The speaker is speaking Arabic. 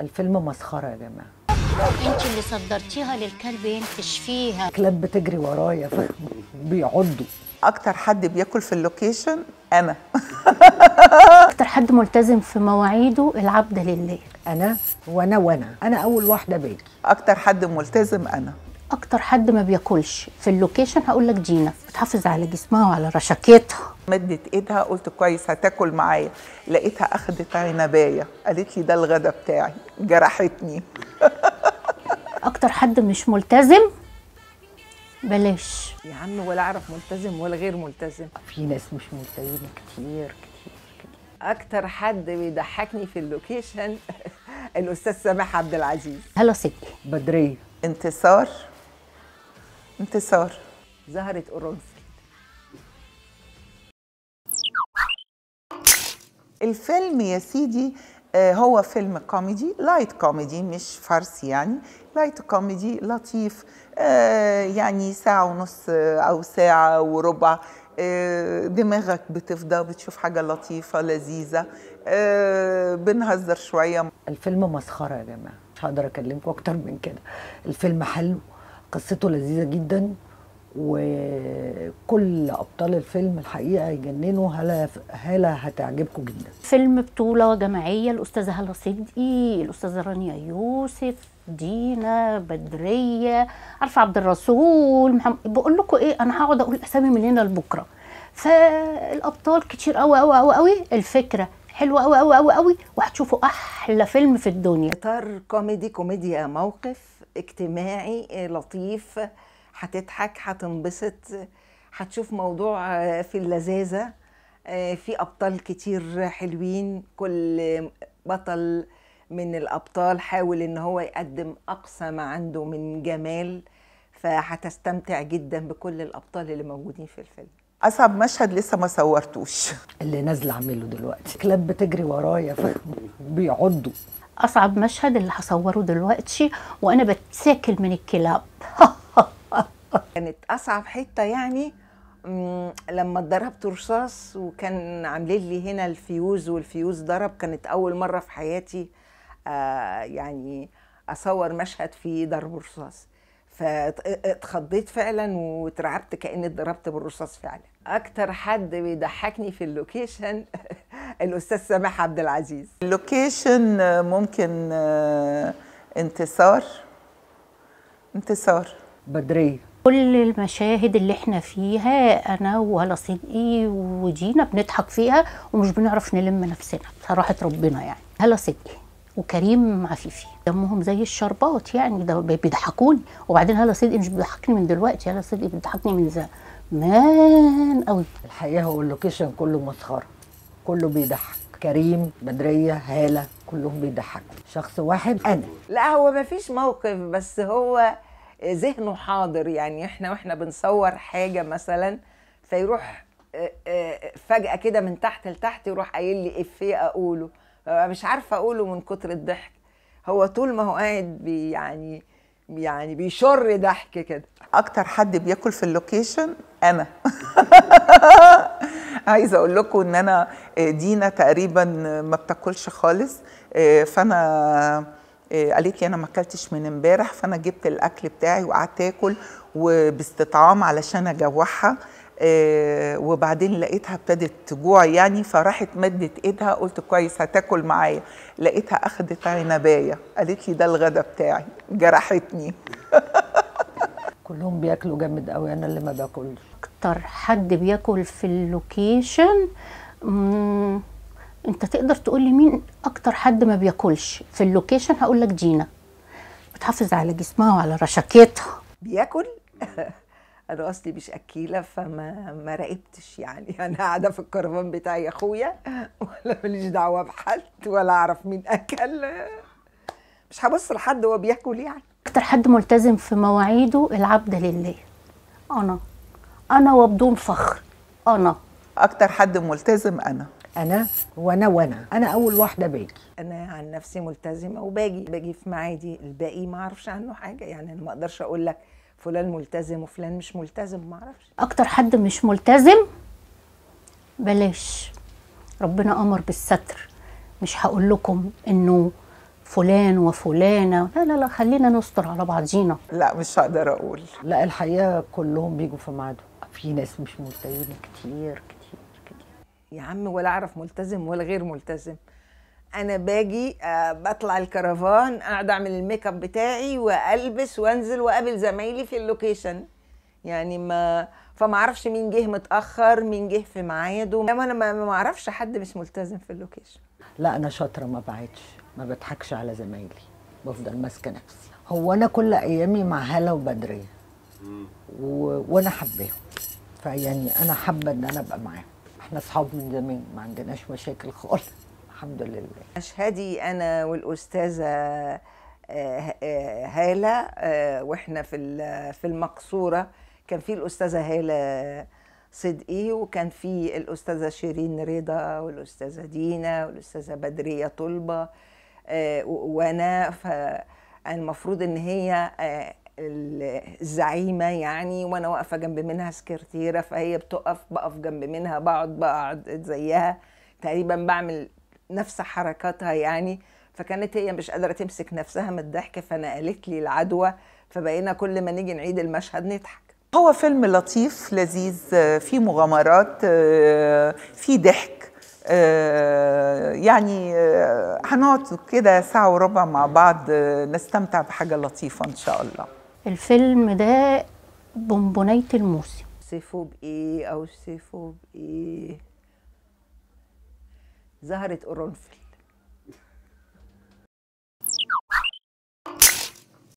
الفيلم مسخره يا جماعه انت اللي صدرتيها للكلب ينفش فيها كلاب بتجري ورايا بيعضوا اكتر حد بياكل في اللوكيشن انا اكتر حد ملتزم في مواعيده العبد لله انا وانا وانا انا اول واحده باجي اكتر حد ملتزم انا اكتر حد ما بياكلش في اللوكيشن هقول لك دينا بتحافظ على جسمها وعلى رشاكتها مدت ايدها قلت كويس هتاكل معايا لقيتها اخدت عنبايه قالت لي ده الغدا بتاعي جرحتني اكتر حد مش ملتزم بلاش يا عم ولا اعرف ملتزم ولا غير ملتزم في ناس مش ملتزمه كتير كتير, كتير. اكتر حد بيضحكني في اللوكيشن الاستاذ سامح عبد العزيز هلا ستي بدريه انتصار انتصار زهرة أورنفيلد الفيلم يا سيدي آه، هو فيلم كوميدي لايت كوميدي مش فارسي يعني لايت كوميدي لطيف آه، يعني ساعة ونص آه، أو ساعة وربع دماغك بتفضى بتشوف حاجة لطيفة لذيذة بنهزر شوية الفيلم مسخرة يا جماعة مش هقدر أكلمكم أكتر من كده الفيلم حلو قصته لذيذه جدا وكل ابطال الفيلم الحقيقه يجننوا هلا هلا هتعجبكم جدا فيلم بطوله جماعيه الاستاذه هلا صدقي الاستاذه رانيا يوسف دينا بدريه عارفه عبد الرسول محمد بقول لكم ايه انا هقعد اقول اسامي من هنا لبكره فالابطال كتير قوي قوي قوي قوي الفكره حلوه قوي قوي قوي قوي وهتشوفوا احلى فيلم في الدنيا اطار كوميدي كوميديا موقف اجتماعي لطيف هتضحك هتنبسط هتشوف موضوع آه، في اللذاذه آه، في ابطال كتير حلوين كل بطل من الابطال حاول ان هو يقدم اقصى ما عنده من جمال فهتستمتع جدا بكل الابطال اللي موجودين في الفيلم اصعب مشهد لسه ما صورتوش اللي نازله اعمله دلوقتي كلاب بتجري ورايا بيعضوا اصعب مشهد اللي هصوره دلوقتي وانا بتساكل من الكلاب كانت اصعب حته يعني لما اتضربت رصاص وكان عاملين لي هنا الفيوز والفيوز ضرب كانت اول مره في حياتي آه يعني اصور مشهد فيه ضرب رصاص فاتخضيت فعلا واترعبت كاني اتضربت بالرصاص فعلا اكتر حد بيضحكني في اللوكيشن الاستاذ سامح عبد العزيز اللوكيشن ممكن آه، انتصار انتصار بدريه كل المشاهد اللي احنا فيها انا وهلا صدقي ودينا بنضحك فيها ومش بنعرف نلم نفسنا صراحه ربنا يعني هلا صدقي وكريم عفيفي دمهم زي الشربات يعني ده بيضحكوني وبعدين هلا صدقي مش بيضحكني من دلوقتي هلا صدقي بيضحكني من زمان قوي الحقيقه هو اللوكيشن كله مسخره كله بيضحك كريم بدريه هاله كلهم بيضحكوا شخص واحد انا لا هو ما فيش موقف بس هو ذهنه حاضر يعني احنا واحنا بنصور حاجه مثلا فيروح آه، آه، فجاه كده من تحت لتحت يروح قايل لي افيه اقوله مش عارفه اقوله من كتر الضحك هو طول ما هو قاعد بي يعني يعني بيشر ضحك كده اكتر حد بياكل في اللوكيشن انا عايزه اقول لكم ان انا آه، دينا تقريبا ما بتاكلش خالص آه، فانا آه، قالت لي انا ما اكلتش من امبارح فانا جبت الاكل بتاعي وقعدت اكل وباستطعام علشان اجوعها آه، وبعدين لقيتها ابتدت تجوع يعني فراحت مدت ايدها قلت كويس هتاكل معايا لقيتها اخذت عنبايه قالت لي ده الغدا بتاعي جرحتني كلهم بياكلوا جامد قوي انا اللي ما باكلش اكتر حد بياكل في اللوكيشن انت تقدر تقول لي مين اكتر حد ما بياكلش في اللوكيشن هقول لك جينا بتحافظ على جسمها وعلى رشاكيتها بياكل انا اصلي مش اكيله فما ما راقبتش يعني انا قاعده في الكرفان بتاعي اخويا ولا ماليش دعوه بحد ولا اعرف مين اكل مش هبص لحد هو بياكل يعني اكتر حد ملتزم في مواعيده العبد لله انا انا وبدون فخر انا اكتر حد ملتزم انا انا وانا وانا انا اول واحده باجي انا عن نفسي ملتزمه وباجي باجي في معادي الباقي ما اعرفش عنه حاجه يعني انا ما اقدرش اقول لك فلان ملتزم وفلان مش ملتزم معرفش اكتر حد مش ملتزم بلاش ربنا امر بالستر مش هقول لكم انه فلان وفلانه لا لا لا خلينا نستر على بعضينا لا مش هقدر اقول لا الحقيقه كلهم بيجوا في ميعادهم في ناس مش ملتزمين كتير كتير كتير يا عم ولا اعرف ملتزم ولا غير ملتزم انا باجي آه، بطلع الكرفان اقعد اعمل الميك اب بتاعي والبس وانزل واقابل زمايلي في اللوكيشن يعني ما فما اعرفش مين جه متاخر مين جه في ميعاده انا ما اعرفش حد مش ملتزم في اللوكيشن لا انا شاطره ما بعيدش ما بضحكش على زمايلي بفضل ماسكه نفسي هو انا كل ايامي مع هاله وبدريه و... وانا حباهم فيعني انا حابه ان انا ابقى معاهم احنا اصحاب من زمان ما عندناش مشاكل خالص الحمد لله مشهدي انا والاستاذه آه، آه، هاله آه، واحنا في في المقصوره كان في الاستاذه هاله صدقي وكان في الاستاذه شيرين رضا والاستاذه دينا والاستاذه بدريه طلبه وانا فالمفروض ان هي الزعيمه يعني وانا واقفه جنب منها سكرتيره فهي بتقف بقف جنب منها بقعد بقعد زيها تقريبا بعمل نفس حركاتها يعني فكانت هي مش قادره تمسك نفسها من الضحك فنقلت لي العدوى فبقينا كل ما نيجي نعيد المشهد نضحك هو فيلم لطيف لذيذ آه، فيه مغامرات آه، فيه ضحك آه، يعني هنقعد كده ساعة وربع مع بعض نستمتع بحاجة لطيفة إن شاء الله الفيلم ده بونبونية الموسم سيفو بإيه أو سيفو بإيه زهرة قرنفل